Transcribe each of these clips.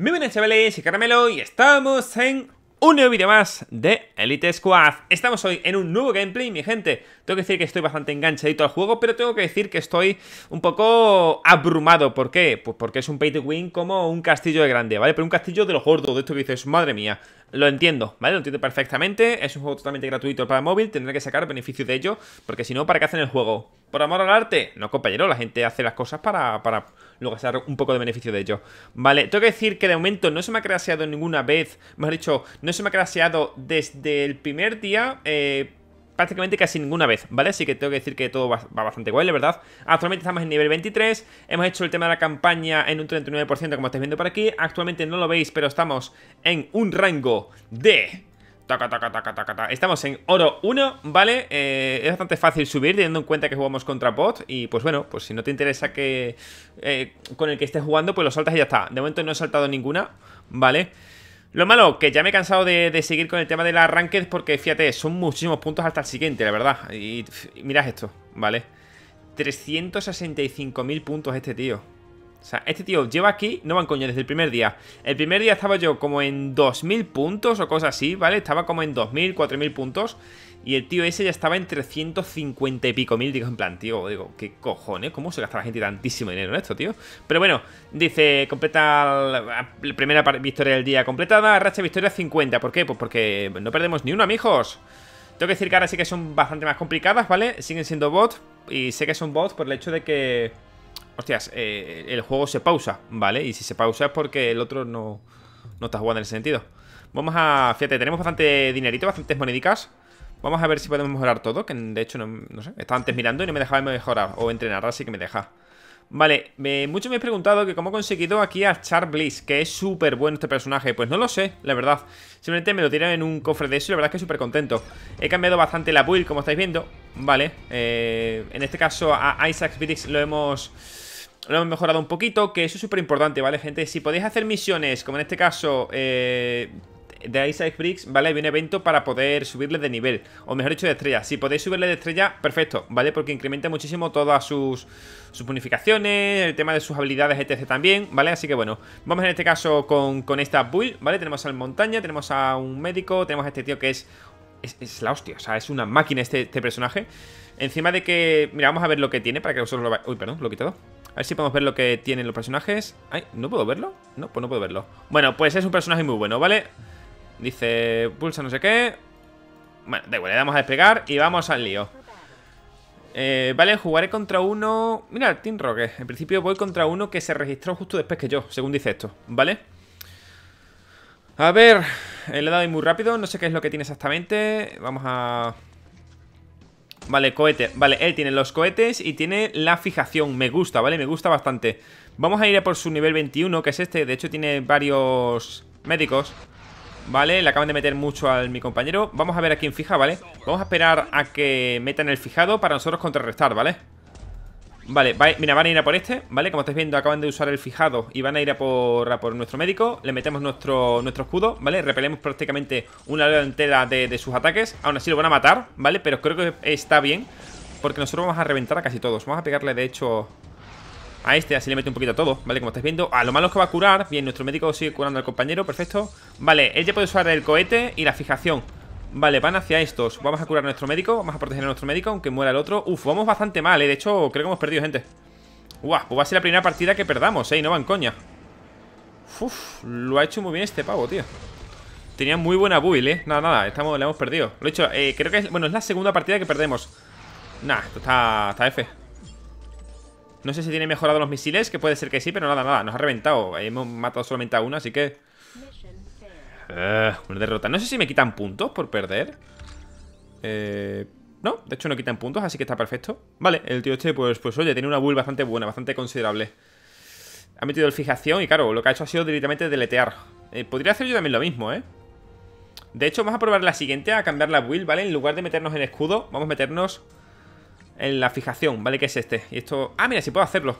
Muy buenas chavales, y Caramelo y estamos en un nuevo vídeo más de Elite Squad Estamos hoy en un nuevo gameplay, mi gente Tengo que decir que estoy bastante enganchadito al juego Pero tengo que decir que estoy un poco abrumado ¿Por qué? Pues porque es un pay to win como un castillo de grande, ¿vale? Pero un castillo de los gordos, de esto que dices, madre mía lo entiendo, ¿vale? Lo entiendo perfectamente. Es un juego totalmente gratuito para móvil. Tendré que sacar beneficio de ello. Porque si no, ¿para qué hacen el juego? ¿Por amor al arte? No, compañero. La gente hace las cosas para, para luego sacar un poco de beneficio de ello. Vale, tengo que decir que de momento no se me ha craseado ninguna vez. Mejor dicho, no se me ha craseado desde el primer día. Eh, prácticamente casi ninguna vez, ¿vale? Así que tengo que decir que todo va, bastante guay, la verdad. Actualmente estamos en nivel 23, hemos hecho el tema de la campaña en un 39%, como estáis viendo por aquí. Actualmente no lo veis, pero estamos en un rango de... Taca, Estamos en oro 1, ¿vale? Eh, es bastante fácil subir teniendo en cuenta que jugamos contra bot Y pues bueno, pues si no te interesa que eh, con el que estés jugando, pues lo saltas y ya está De momento no he saltado ninguna, ¿vale? vale lo malo, que ya me he cansado de, seguir con el tema de arranque, porque, fíjate, son muchísimos puntos hasta el siguiente, la verdad. Y, y mirad esto, ¿vale? 365.000 puntos este tío. O sea, este tío lleva aquí, no van coño, desde el primer día. El primer día estaba yo como en 2.000 puntos o cosas así, ¿vale? Estaba como en 2.000, 4.000 puntos. Y el tío ese ya estaba en 350 y pico mil. Digo, en plan, tío, digo, qué cojones, ¿cómo se gasta la gente tantísimo dinero en esto, tío? Pero bueno, dice, completa la primera victoria del día completada, racha victoria 50. ¿Por qué? Pues porque no perdemos ni uno, amigos. Tengo que decir que ahora sí que son bastante más complicadas, ¿vale? Siguen siendo bots y sé que son bots por el hecho de que... Hostias, eh, el juego se pausa, ¿vale? Y si se pausa es porque el otro no, no está jugando en ese sentido. Vamos a... Fíjate, tenemos bastante dinerito, bastantes monedicas. Vamos a ver si podemos mejorar todo, que de hecho no, sé, estaba antes mirando y no me dejaba mejorar o entrenar, así que me deja. Vale, muchos me han preguntado que cómo he conseguido aquí a Char Bliss, que es súper bueno este personaje. Pues no lo sé, la verdad. Simplemente me lo tiran en un cofre de eso y la verdad es que súper contento. He cambiado bastante la build, como estáis viendo. Vale, eh, en este caso a Isaac Spirits lo hemos lo hemos mejorado un poquito, que eso es súper importante, ¿vale, gente? Si podéis hacer misiones, como en este caso, eh, de Isaac Bricks, ¿vale? Hay un evento para poder subirle de nivel, o mejor dicho, de estrella. Si podéis subirle de estrella, perfecto, ¿vale? Porque incrementa muchísimo todas sus, sus bonificaciones, el tema de sus habilidades, etc. también, ¿vale? Así que bueno, vamos en este caso con, con esta build, ¿vale? Tenemos al montaña, tenemos a un médico, tenemos a este tío que es es, la hostia, o sea, es una máquina este, este, personaje. Encima de que. Mira, vamos a ver lo que tiene para que vosotros lo veáis. Uy, perdón, lo he quitado. A ver si podemos ver lo que tienen los personajes. Ay, ¿no puedo verlo? No, pues no puedo verlo. Bueno, pues es un personaje muy bueno, ¿vale? Dice, pulsa no sé qué. Bueno, da igual, le damos a desplegar y vamos al lío. Eh, vale, jugaré contra uno... Mira, Team Rocket. En principio voy contra uno que se registró justo después que yo, según dice esto, ¿vale? A ver, Él eh, le he dado ahí muy rápido, no sé qué es lo que tiene exactamente. Vamos a... Vale, cohete. Vale, él tiene los cohetes y tiene la fijación. Me gusta, ¿vale? Me gusta bastante. Vamos a ir a por su nivel 21, que es este. De hecho, tiene varios médicos. Vale, le acaban de meter mucho al mi compañero Vamos a ver a quién fija, ¿vale? Vamos a esperar a que metan el fijado para nosotros contrarrestar, ¿vale? Vale, mira, van a ir a por este, ¿vale? Como estáis viendo, acaban de usar el fijado y van a ir a por, nuestro médico Le metemos nuestro, nuestro escudo, ¿vale? Repelemos prácticamente una delantera entera de, de sus ataques Aún así lo van a matar, ¿vale? Pero creo que está bien Porque nosotros vamos a reventar a casi todos Vamos a pegarle, de hecho, a este, así le mete un poquito a todo, ¿vale? Como estáis viendo, a lo malo es que va a curar, bien, nuestro médico sigue curando al compañero, perfecto Vale, él ya puede usar el cohete y la fijación Vale, van hacia estos, vamos a curar a nuestro médico, vamos a proteger a nuestro médico, aunque muera el otro Uf, vamos bastante mal, ¿eh? de hecho, creo que hemos perdido, gente Guau, pues va a ser la primera partida que perdamos, ¿eh? Y no van coña Uf, lo ha hecho muy bien este pavo, tío Tenía muy buena build, ¿eh? Nada, nada, estamos, la hemos perdido Lo he dicho, eh, creo que es, bueno, es la segunda partida que perdemos Nah, esto está, está F no sé si tiene mejorado los misiles, que puede ser que sí, pero nada, nada. Nos ha reventado. Hemos matado solamente a uno, así que... Eh, una derrota. No sé si me quitan puntos por perder. Eh, no, de hecho no quitan puntos, así que está perfecto. Vale, el tío este, pues, pues oye, tiene una build bastante buena, bastante considerable. Ha metido el fijación y claro, lo que ha hecho ha sido directamente deletear. Eh, podría hacer yo también lo mismo, ¿eh? De hecho, vamos a probar la siguiente, a cambiar la build, ¿vale? En lugar de meternos en escudo, vamos a meternos en la fijación, ¿vale? Que es este. Y esto... Ah, mira, si puedo hacerlo.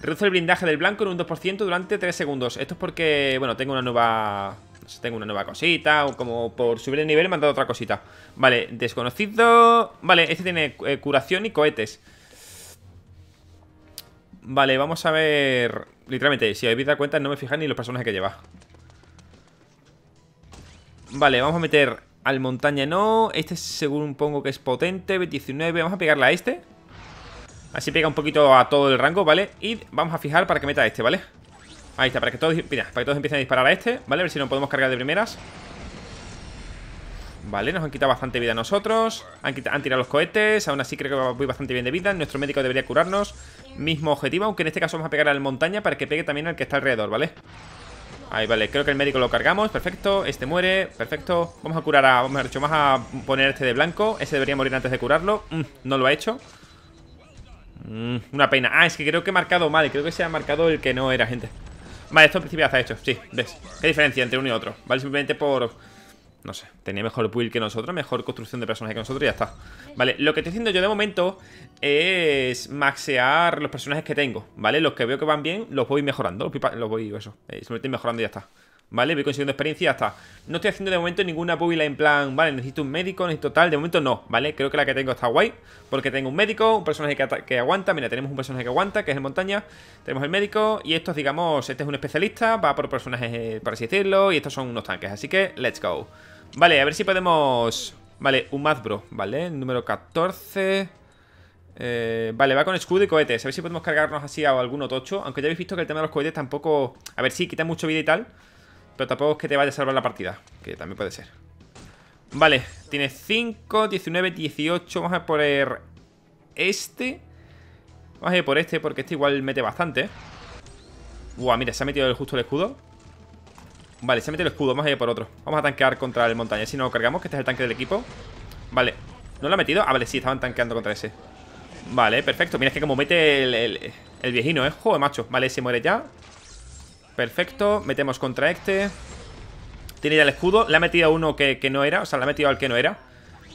Reduce el blindaje del blanco en un 2% durante 3 segundos. Esto es porque, bueno, tengo una nueva... tengo una nueva cosita o como por subir el nivel me han dado otra cosita. Vale, desconocido... Vale, este tiene eh, curación y cohetes. Vale, vamos a ver... Literalmente, si habéis dado cuenta no me fijáis ni los personajes que lleva. Vale, vamos a meter al montaña no. Este según pongo que es potente. 29, Vamos a pegarla a este. Así pega un poquito a todo el rango, ¿vale? Y vamos a fijar para que meta a este, ¿vale? Ahí está, para que todos, para que todos empiecen a disparar a este, ¿vale? A ver si nos podemos cargar de primeras. Vale, nos han quitado bastante vida a nosotros han, han, tirado los cohetes Aún así creo que voy bastante bien de vida Nuestro médico debería curarnos Mismo objetivo, aunque en este caso vamos a pegar al montaña Para que pegue también al que está alrededor, ¿vale? Ahí, vale, creo que el médico lo cargamos Perfecto, este muere, perfecto Vamos a curar a, vamos a, a poner este de blanco Ese debería morir antes de curarlo mm, No lo ha hecho mm, Una pena, ah, es que creo que he marcado mal Creo que se ha marcado el que no era, gente Vale, esto en principio ya ha hecho, sí, ves Qué diferencia entre uno y otro, vale, simplemente por no sé, tenía mejor build que nosotros, mejor construcción de personajes que nosotros y ya está Vale, lo que estoy haciendo yo de momento es maxear los personajes que tengo, ¿vale? Los que veo que van bien los voy mejorando, los voy, eso, eh, simplemente mejorando y ya está ¿vale? Voy consiguiendo experiencia hasta... No estoy haciendo de momento ninguna buila en plan, vale, necesito un médico, necesito tal, de momento no, ¿vale? Creo que la que tengo está guay, porque tengo un médico, un personaje que, aguanta, mira, tenemos un personaje que aguanta, que es en montaña, tenemos el médico, y estos, digamos, este es un especialista, va por personajes, eh, por así decirlo, y estos son unos tanques, así que, let's go. Vale, a ver si podemos... Vale, un Mazbro, ¿vale? Número 14... Eh, vale, va con escudo y cohetes. A ver si podemos cargarnos así a alguno tocho. Aunque ya habéis visto que el tema de los cohetes tampoco... A ver, si quita mucho vida y tal. Pero tampoco es que te vaya a salvar la partida, que también puede ser. Vale, tiene 5, 19, 18. Vamos a poner este. Vamos a ir por este, porque este igual mete bastante. Buah, mira, se ha metido justo el escudo. Vale, se ha metido el escudo, vamos a ir por otro. Vamos a tanquear contra el montaña. Si no lo cargamos, que este es el tanque del equipo. Vale, ¿no lo ha metido? Ah, vale, sí, estaban tanqueando contra ese. Vale, perfecto. Mira, es que como mete el, el viejino, ¿eh? Joder, macho. Vale, se muere ya. Perfecto, metemos contra este Tiene ya el escudo Le ha metido a uno que, no era, o sea, le ha metido al que no era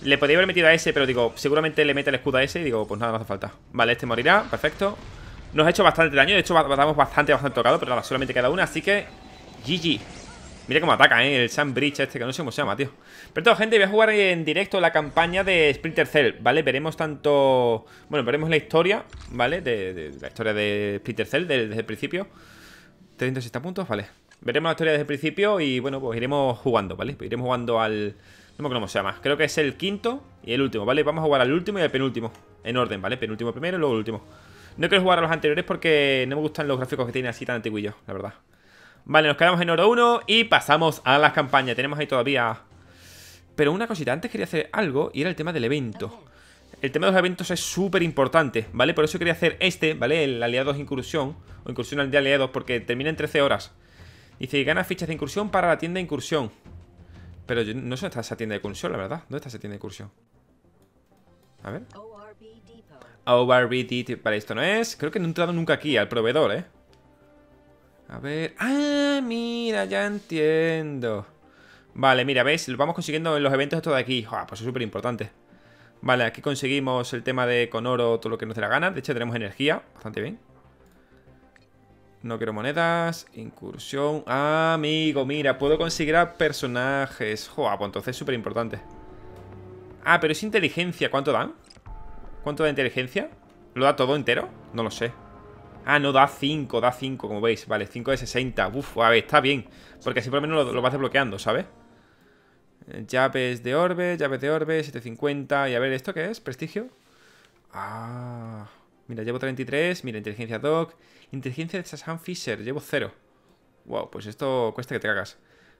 Le podría haber metido a ese, pero digo Seguramente le mete el escudo a ese y digo, pues nada, no hace falta Vale, este morirá, perfecto Nos ha hecho bastante daño, de hecho estamos bastante, bastante tocado Pero nada, solamente queda una, así que GG Mira cómo ataca, ¿eh? El Sandbridge este, que no sé cómo se llama, tío Pero todo, gente, voy a jugar en directo la campaña de Splinter Cell, ¿vale? Veremos tanto... Bueno, veremos la historia, ¿vale? De, la historia de Splinter Cell desde el principio 360 puntos, vale. Veremos la historia desde el principio y bueno, pues iremos jugando, ¿vale? iremos jugando al... No me acuerdo cómo se llama. Creo que es el quinto y el último, ¿vale? Vamos a jugar al último y al penúltimo. En orden, ¿vale? Penúltimo primero y luego el último. No quiero jugar a los anteriores porque no me gustan los gráficos que tiene así tan antiguillos, la verdad. Vale, nos quedamos en oro 1 y pasamos a las campañas. Tenemos ahí todavía... Pero una cosita, antes quería hacer algo y era el tema del evento el tema de los eventos es súper importante, ¿vale? Por eso quería hacer este, ¿vale? El de incursión, o incursión de aliados, porque termina en 13 horas. Dice, gana fichas de incursión para la tienda de incursión. Pero yo, no sé dónde está esa tienda de incursión, la verdad. ¿Dónde está esa tienda de incursión? A ver. Depot Vale, esto no es. Creo que no he entrado nunca aquí, al proveedor, ¿eh? A ver... ¡Ah, mira! Ya entiendo. Vale, mira, veis, Lo vamos consiguiendo en los eventos esto de aquí. Joder, pues es súper importante. Vale, aquí conseguimos el tema de con oro, todo lo que nos dé la gana. De hecho, tenemos energía, bastante bien. No quiero monedas. Incursión. Ah, amigo, mira, puedo conseguir a personajes. Joa, ah, pues entonces es súper importante. Ah, pero es inteligencia. ¿Cuánto dan? ¿Cuánto da inteligencia? ¿Lo da todo entero? No lo sé. Ah, no, da 5, da 5, como veis. Vale, 5 de 60. Uf, a ver, está bien. Porque así por lo menos lo, lo vas desbloqueando, ¿sabes? Llaves de orbe, llaves de orbe, 750. Y a ver, ¿esto qué es? ¿Prestigio? Ah. Mira, llevo 33. Mira, inteligencia doc. Inteligencia de Sassan Fisher, llevo 0. Wow, pues esto cuesta que te cagas.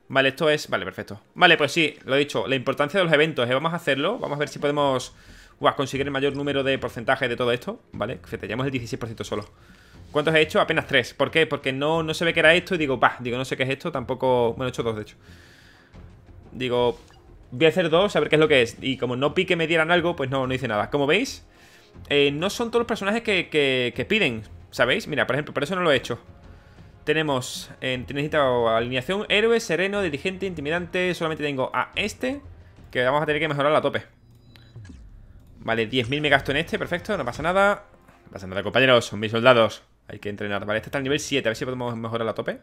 Vale, esto es... Vale, perfecto. Vale, pues sí, lo he dicho. La importancia de los eventos, ¿eh? Vamos a hacerlo. Vamos a ver si podemos conseguir el mayor número de porcentaje de todo esto. Vale, te llevamos el 16% solo. ¿Cuántos he hecho? Apenas 3. ¿Por qué? Porque no, no se ve que era esto y digo, bah, digo, no sé qué es esto. Tampoco... Bueno, he hecho dos, de hecho digo, voy a hacer dos, a ver qué es lo que es. Y como no pique me dieran algo, pues no, no hice nada. Como veis, eh, no son todos los personajes que, piden, ¿sabéis? Mira, por ejemplo, por eso no lo he hecho. Tenemos, eh, necesito alineación, héroe, sereno, dirigente, intimidante. Solamente tengo a este, que vamos a tener que mejorar a tope. Vale, 10.000 me gasto en este, perfecto, no pasa nada. No pasa nada, compañeros, son mis soldados. Hay que entrenar. Vale, este está al nivel 7, a ver si podemos mejorar a tope.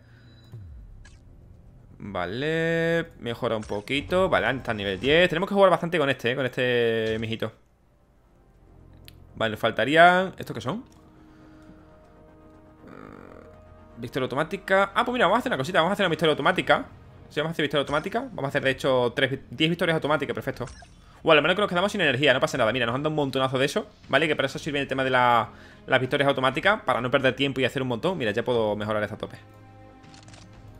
Vale, mejora un poquito Vale, está a nivel 10 Tenemos que jugar bastante con este, ¿eh? con este mijito Vale, nos faltarían... ¿Estos qué son? Victoria eh, automática Ah, pues mira, vamos a hacer una cosita Vamos a hacer una victoria automática Si vamos a hacer victoria automática Vamos a hacer, de hecho, 3, 10 victorias automáticas Perfecto Bueno, al menos que nos quedamos sin energía No pasa nada Mira, nos anda un montonazo de eso Vale, que para eso sirve el tema de la, las victorias automáticas Para no perder tiempo y hacer un montón Mira, ya puedo mejorar esta tope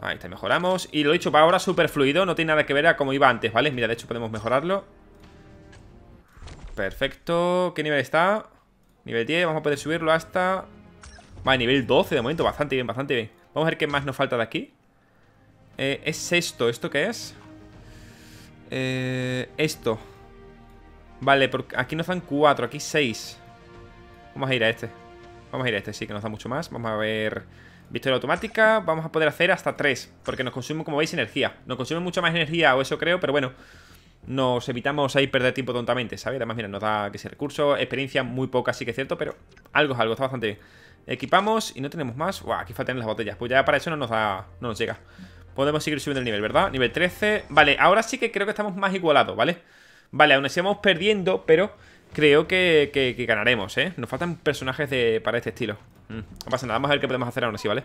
Ahí está, mejoramos Y lo he dicho, para ahora súper fluido No tiene nada que ver a cómo iba antes, ¿vale? Mira, de hecho podemos mejorarlo Perfecto ¿Qué nivel está? Nivel 10, vamos a poder subirlo hasta... Vale, nivel 12 de momento, bastante bien, bastante bien Vamos a ver qué más nos falta de aquí eh, Es esto, ¿esto qué es? Eh, esto Vale, porque aquí nos dan 4, aquí 6 Vamos a ir a este Vamos a ir a este, sí, que nos da mucho más Vamos a ver la automática, vamos a poder hacer hasta 3 Porque nos consume, como veis, energía Nos consume mucha más energía, o eso creo, pero bueno Nos evitamos ahí perder tiempo tontamente, ¿sabes? Además, mira, nos da, que ese recurso Experiencia muy poca, sí que es cierto, pero algo es algo, está bastante bien Equipamos y no tenemos más Buah, aquí faltan las botellas, pues ya para eso no nos da, no nos llega Podemos seguir subiendo el nivel, ¿verdad? Nivel 13, vale, ahora sí que creo que estamos más igualados, ¿vale? Vale, aún así vamos perdiendo, pero creo que, ganaremos, ¿eh? Nos faltan personajes de, para este estilo. Mm. no pasa nada, vamos a ver qué podemos hacer ahora sí ¿vale?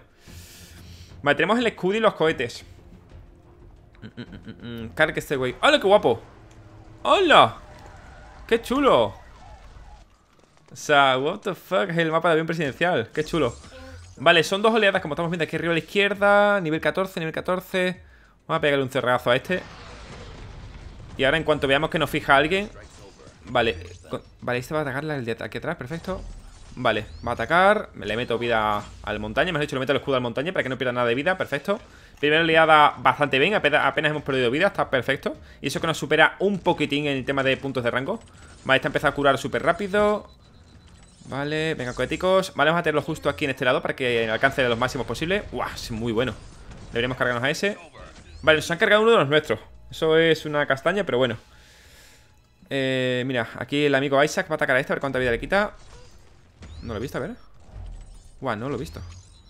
Vale, tenemos el escudo y los cohetes. Mm, mm, Carque este güey. ¡Hola, qué guapo! ¡Hola! ¡Qué chulo! O sea, what the fuck es el mapa de avión presidencial. ¡Qué chulo! Vale, son dos oleadas, como estamos viendo aquí arriba a la izquierda. Nivel 14, nivel 14. Vamos a pegarle un cerrazo a este. Y ahora en cuanto veamos que nos fija alguien Vale, vale, este va a atacar el de aquí atrás, perfecto Vale, va a atacar Me le meto vida al montaña Me has dicho, le meto el escudo al montaña para que no pierda nada de vida, perfecto Primera oleada bastante bien, apenas hemos perdido vida, está perfecto Y eso que nos supera un poquitín en el tema de puntos de rango Vale, ha empezando a curar súper rápido Vale, venga, coheticos Vale, vamos a tenerlo justo aquí en este lado para que alcance los máximos posibles Uah, es muy bueno Deberíamos cargarnos a ese Vale, nos han cargado uno de los nuestros Eso es una castaña, pero bueno eh, mira, aquí el amigo Isaac va a atacar a este A ver cuánta vida le quita No lo he visto, a ver Guau, no lo he visto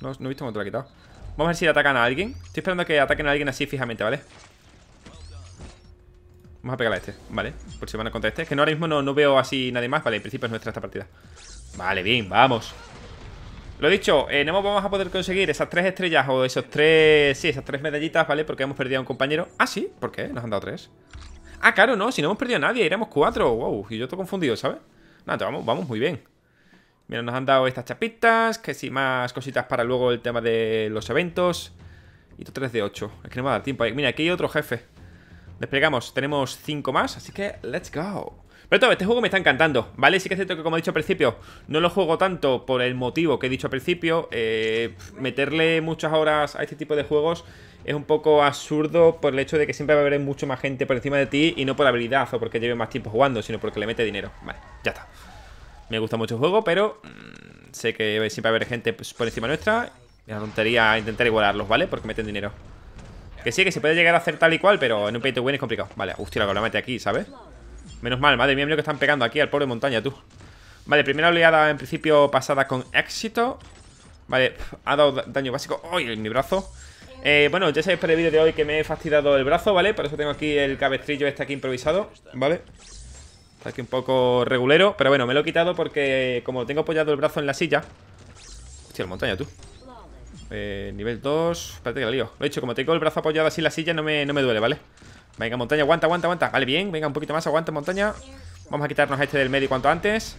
No, he visto cuánto le ha quitado Vamos a ver si le atacan a alguien Estoy esperando que ataquen a alguien así fijamente, ¿vale? Vamos a pegarle a este, ¿vale? Por si van a contra este Es que no, ahora mismo no, veo así nadie más Vale, en principio es nuestra esta partida Vale, bien, vamos lo dicho, eh, no vamos a poder conseguir esas tres estrellas o esos tres... Sí, esas tres medallitas, ¿vale? Porque hemos perdido a un compañero Ah, sí, ¿por qué? Nos han dado tres Ah, claro, no, si no hemos perdido a nadie, éramos cuatro. Wow, y yo estoy confundido, ¿sabes? Nada, vamos, vamos muy bien. Mira, nos han dado estas chapitas, que si más cositas para luego el tema de los eventos. Y 3 de 8. Es que no me va a dar tiempo. Mira, aquí hay otro jefe. Desplegamos, tenemos cinco más, así que let's go. Pero todo, este juego me está encantando, ¿vale? Sí que es cierto que, como he dicho al principio, no lo juego tanto por el motivo que he dicho al principio. Eh, meterle muchas horas a este tipo de juegos es un poco absurdo por el hecho de que siempre va a haber mucho más gente por encima de ti y no por habilidad o porque lleve más tiempo jugando, sino porque le mete dinero. Vale, ya está. Me gusta mucho el juego, pero mm, sé que siempre va a haber gente pues, por encima nuestra. me una intentar igualarlos, ¿vale? Porque meten dinero. Que sí, que se puede llegar a hacer tal y cual, pero en un pay to win es complicado. Vale, hostia, la mete aquí, ¿sabes? Menos mal, madre mía, mira que están pegando aquí al pobre montaña, tú. Vale, primera oleada en principio pasada con éxito. Vale, ha dado daño básico. en mi brazo! Eh, bueno, ya sabéis por el vídeo de hoy que me he fastidiado el brazo, ¿vale? Por eso tengo aquí el cabestrillo este aquí improvisado, ¿vale? Está aquí un poco regulero, pero bueno, me lo he quitado porque como tengo apoyado el brazo en la silla... Hostia, montaña, tú. Eh, nivel 2... Espérate que la lío. Lo he dicho, como tengo el brazo apoyado así en la silla no me, no me duele, ¿vale? Venga, montaña, aguanta, aguanta, aguanta. Vale, bien, venga, un poquito más, aguanta, montaña. Vamos a quitarnos este del medio cuanto antes.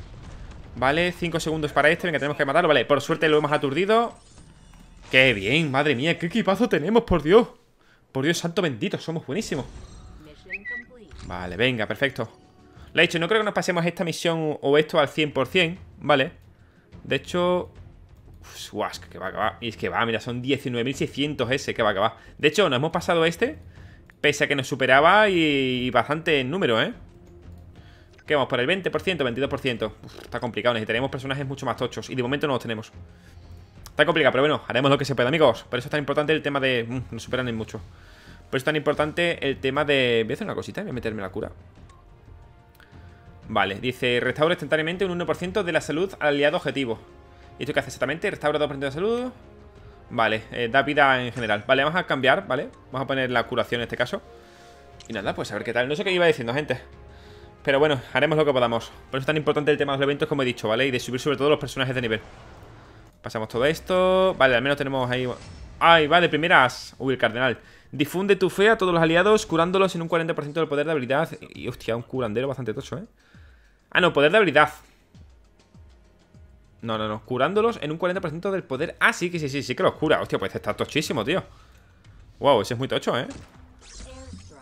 Vale, 5 segundos para este, venga, tenemos que matarlo Vale, por suerte lo hemos aturdido ¡Qué bien! ¡Madre mía! ¡Qué equipazo tenemos, por Dios! Por Dios santo bendito, somos buenísimos Vale, venga, perfecto Le he dicho, no creo que nos pasemos esta misión o esto al 100%, ¿vale? De hecho... Uf, que va, a acabar. Y es que va, mira, son 19.600 ese, que va, a acabar. De hecho, nos hemos pasado este Pese a que nos superaba y bastante en número, ¿eh? Que vamos, por el 20%, 22% Uf, Está complicado, necesitaremos personajes mucho más tochos Y de momento no los tenemos Está complicado, pero bueno, haremos lo que se pueda, amigos. Por eso es tan importante el tema de... Mm, no superan en mucho. Por eso es tan importante el tema de... Voy a hacer una cosita, voy a meterme la cura. Vale, dice, restaura instantáneamente un 1% de la salud al aliado objetivo. ¿Y esto qué hace exactamente? Restaura 2% de salud. Vale, eh, da vida en general. Vale, vamos a cambiar, ¿vale? Vamos a poner la curación en este caso. Y nada, pues a ver qué tal. No sé qué iba diciendo, gente. Pero bueno, haremos lo que podamos. Por eso es tan importante el tema de los eventos, como he dicho, ¿vale? Y de subir sobre todo los personajes de nivel. Pasamos todo esto. Vale, al menos tenemos ahí... ¡Ay, vale, De primeras. Uy, el cardenal. Difunde tu fe a todos los aliados, curándolos en un 40% del poder de habilidad. Y hostia, un curandero bastante tocho, ¿eh? Ah, no, poder de habilidad. No, no, no. Curándolos en un 40% del poder. Ah, sí, que sí, sí, sí que los cura. Hostia, pues este está tochísimo, tío. Wow, ese es muy tocho, ¿eh?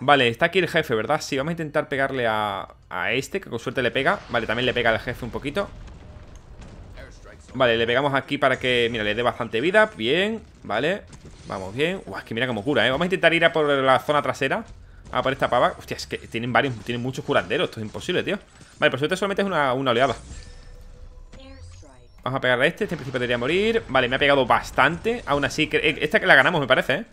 Vale, está aquí el jefe, ¿verdad? Sí, vamos a intentar pegarle a, a este, que con suerte le pega. Vale, también le pega al jefe un poquito. Vale, le pegamos aquí para que, mira, le dé bastante vida Bien, vale Vamos bien Uah, es que mira cómo cura, ¿eh? Vamos a intentar ir a por la zona trasera A por esta pava Hostia, es que tienen varios, tienen muchos curanderos Esto es imposible, tío Vale, por suerte solamente es una, oleada Vamos a pegarle a este, este en principio debería morir Vale, me ha pegado bastante Aún así, eh, esta que la ganamos me parece, ¿eh?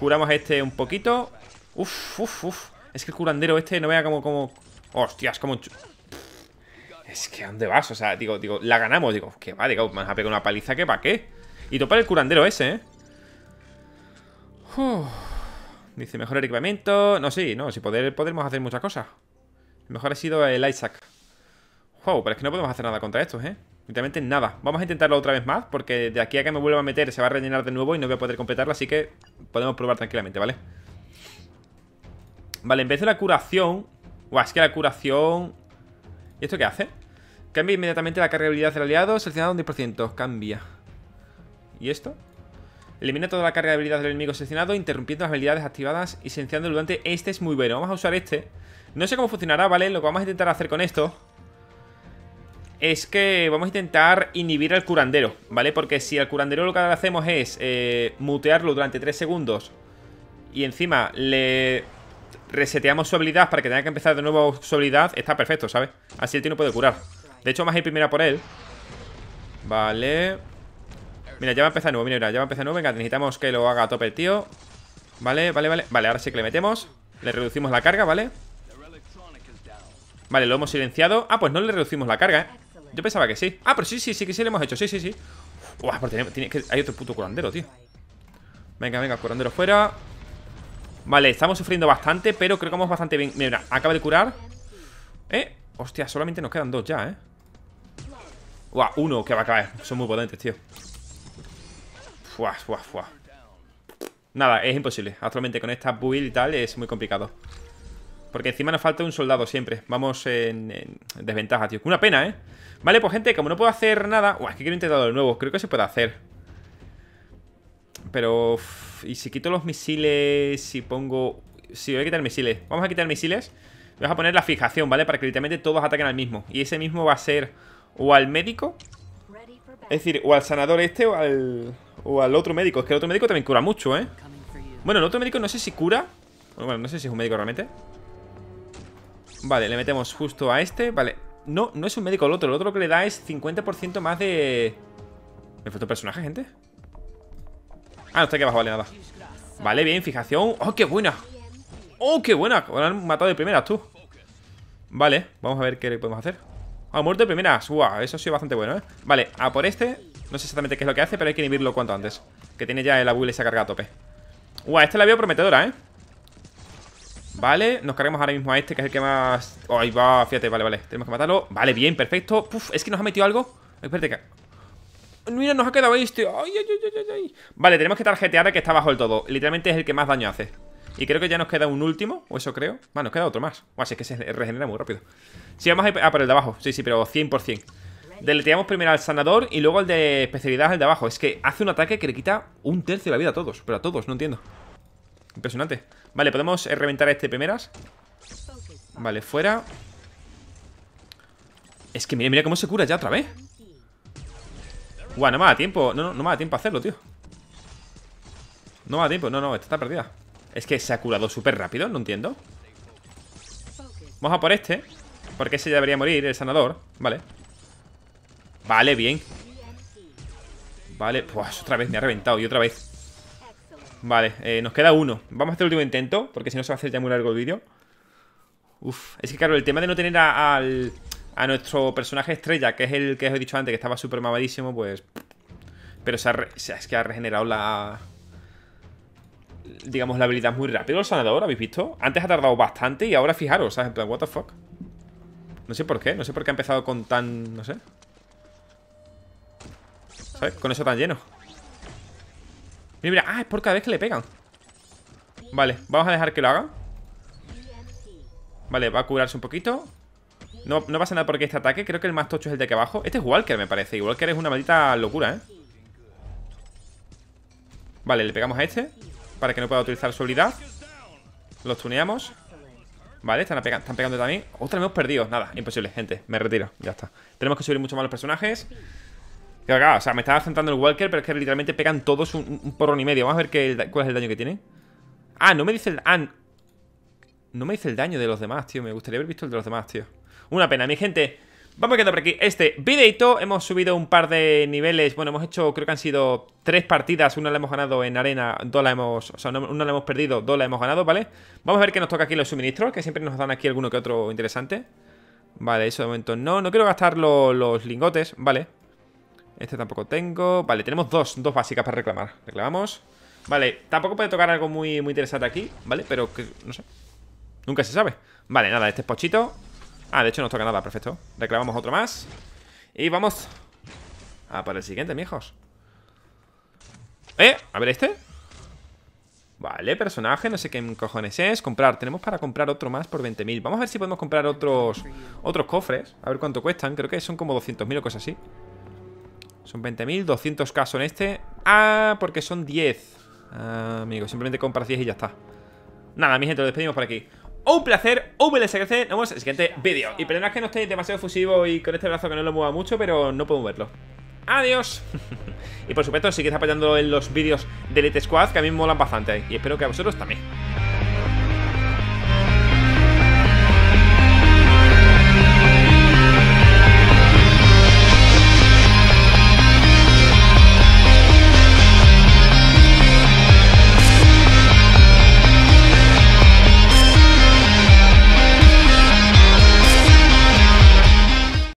Curamos a este un poquito Uf, uf, uf Es que el curandero este no vea como, como Hostias, como es que dónde vas? O sea, digo, digo, la ganamos. Digo, que va, digo, me vas a una paliza que para qué. Y topar el curandero ese, ¿eh? Dice, mejor equipamiento. No, sí, no, si poder, podemos hacer muchas cosas. Mejor ha sido el Isaac. Wow, pero es que no podemos hacer nada contra estos, ¿eh? Literalmente nada. Vamos a intentarlo otra vez más, porque de aquí a que me vuelva a meter se va a rellenar de nuevo y no voy a poder completarlo, así que podemos probar tranquilamente, ¿vale? Vale, en vez de la curación... Guau, es que la curación... ¿Y esto qué hace? Cambia inmediatamente la carga de habilidad del aliado, seleccionado un 10%. Cambia. ¿Y esto? Elimina toda la carga de habilidad del enemigo seleccionado, interrumpiendo las habilidades activadas y silenciando durante. Este es muy bueno. Vamos a usar este. No sé cómo funcionará, ¿vale? Lo que vamos a intentar hacer con esto es que vamos a intentar inhibir al curandero, ¿vale? Porque si al curandero lo que hacemos es eh, mutearlo durante 3 segundos y encima le reseteamos su habilidad para que tenga que empezar de nuevo su habilidad, está perfecto, ¿sabes? Así el tío no puede curar. De hecho, vamos a ir primero por él Vale Mira, ya va a empezar nuevo, mira, ya va a empezar nuevo Venga, necesitamos que lo haga a tope el tío Vale, vale, vale Vale, ahora sí que le metemos Le reducimos la carga, ¿vale? Vale, lo hemos silenciado Ah, pues no le reducimos la carga, ¿eh? Yo pensaba que sí Ah, pero sí, sí, sí, que sí le hemos hecho Sí, sí, sí Uah, pero pues tiene que, hay otro puto curandero, tío Venga, venga, curandero fuera Vale, estamos sufriendo bastante Pero creo que vamos bastante bien Mira, acaba de curar Eh, hostia, solamente nos quedan dos ya, eh ¡Buah! uno que va a caer. Son muy potentes, tío. Fuah, fuah, fuah. Nada, es imposible. Actualmente con esta build y tal es muy complicado. Porque encima nos falta un soldado siempre. Vamos en, desventaja, tío. Una pena, ¿eh? Vale, pues gente, como no puedo hacer nada... ¡Buah! es que quiero intentarlo de nuevo. Creo que se puede hacer. Pero... y si quito los misiles y si pongo... Sí, voy a quitar misiles. Vamos a quitar misiles. Vamos a poner la fijación, ¿vale? Para que literalmente todos ataquen al mismo. Y ese mismo va a ser o al médico. Es decir, o al sanador este o al, o al otro médico. Es que el otro médico también cura mucho, ¿eh? Bueno, el otro médico no sé si cura. Bueno, no sé si es un médico realmente. Vale, le metemos justo a este. Vale. No, no es un médico el otro. El otro que le da es 50% más de... ¿Me faltó un personaje, gente? Ah, no está aquí abajo, vale, nada. Vale, bien, fijación. ¡Oh, qué buena! ¡Oh, qué buena! lo han matado de primera, tú. Vale, vamos a ver qué podemos hacer. Ha muerto de primeras. eso ha sido bastante bueno, ¿eh? Vale, a por este. No sé exactamente qué es lo que hace, pero hay que inhibirlo cuanto antes. Que tiene ya el abuelo y se ha cargado a tope. Uah, esta la veo prometedora, ¿eh? Vale, nos cargamos ahora mismo a este, que es el que más... Ahí va, fíjate, vale, vale. Tenemos que matarlo. Vale, bien, perfecto. Uf, es que nos ha metido algo. Espérate que... Mira, nos ha quedado este. Ay, ay, ay, ay, ay. Vale, tenemos que tarjetear que está bajo el todo. Literalmente es el que más daño hace. Y creo que ya nos queda un último, o eso creo. Bueno, nos queda otro más. O así que se regenera muy rápido. Si vamos a ir por el de abajo. Sí, sí, pero 100%. Deleteamos primero al sanador y luego al de especialidad, al de abajo. Es que hace un ataque que le quita un tercio de la vida a todos. Pero a todos, no entiendo. Impresionante. Vale, podemos eh, reventar a este primeras. Vale, fuera. Es que mira, mira cómo se cura ya otra vez. Guau, no me da tiempo. No, no, no me da tiempo a hacerlo, tío. No me da tiempo. No, no, esta está perdida. Es que se ha curado súper rápido, no entiendo Vamos a por este Porque ese ya debería morir, el sanador Vale Vale, bien Vale, pues otra vez me ha reventado Y otra vez Vale, eh, nos queda uno Vamos a hacer el último intento Porque si no se va a hacer ya muy largo el vídeo Uf, es que claro, el tema de no tener a, al, a nuestro personaje estrella Que es el que os he dicho antes Que estaba súper mamadísimo, pues... Pero se es que ha regenerado la digamos, la habilidad muy rápido el sanador, ¿habéis visto? Antes ha tardado bastante y ahora fijaros, ¿sabes? En plan, what the fuck. No sé por qué, no sé por qué ha empezado con tan... no sé. ¿Sabes? Con eso tan lleno. Mira, mira, ah, es por cada vez que le pegan. Vale, vamos a dejar que lo haga. Vale, va a curarse un poquito. No, no pasa nada porque este ataque, creo que el más tocho es el de aquí abajo. Este es Walker, me parece. Y Walker es una maldita locura, ¿eh? Vale, le pegamos a este para que no pueda utilizar su habilidad Los tuneamos Vale, están, están pegando también Otra hemos perdido, nada, imposible, gente, me retiro Ya está, tenemos que subir mucho más los personajes Que acá, o sea, me estaba centrando el Walker Pero es que literalmente pegan todos un, porrón y medio Vamos a ver qué, cuál es el daño que tiene Ah, no me dice el... Ah, no me dice el daño de los demás, tío Me gustaría haber visto el de los demás, tío Una pena, mi gente Vamos a quedar por aquí este videito. Hemos subido un par de niveles. Bueno, hemos hecho, creo que han sido tres partidas. Una la hemos ganado en arena, dos la hemos. O sea, una la hemos perdido, dos la hemos ganado, ¿vale? Vamos a ver qué nos toca aquí los suministros, que siempre nos dan aquí alguno que otro interesante. Vale, eso de momento no. No quiero gastar los lingotes, vale. Este tampoco tengo. Vale, tenemos dos, dos básicas para reclamar. Reclamamos. Vale, tampoco puede tocar algo muy, muy interesante aquí, ¿vale? Pero que, no sé. Nunca se sabe. Vale, nada, este es pochito. Ah, de hecho no toca nada, perfecto Reclamamos otro más Y vamos a por el siguiente, mijos Eh, a ver este Vale, personaje, no sé qué cojones es Comprar, tenemos para comprar otro más por 20.000 Vamos a ver si podemos comprar otros otros cofres A ver cuánto cuestan, creo que son como 200.000 o cosas así Son 20.000, 200 casos en este Ah, porque son 10 ah, Amigo, simplemente compras 10 y ya está Nada, mi gente, lo despedimos por aquí un placer, un desagrece. nos vemos en el siguiente vídeo. Y perdona que no esté demasiado fusivo y con este brazo que no lo mueva mucho, pero no puedo moverlo. ¡Adiós! y por supuesto, seguid apoyando en los vídeos de Elite Squad, que a mí me molan bastante. Y espero que a vosotros también.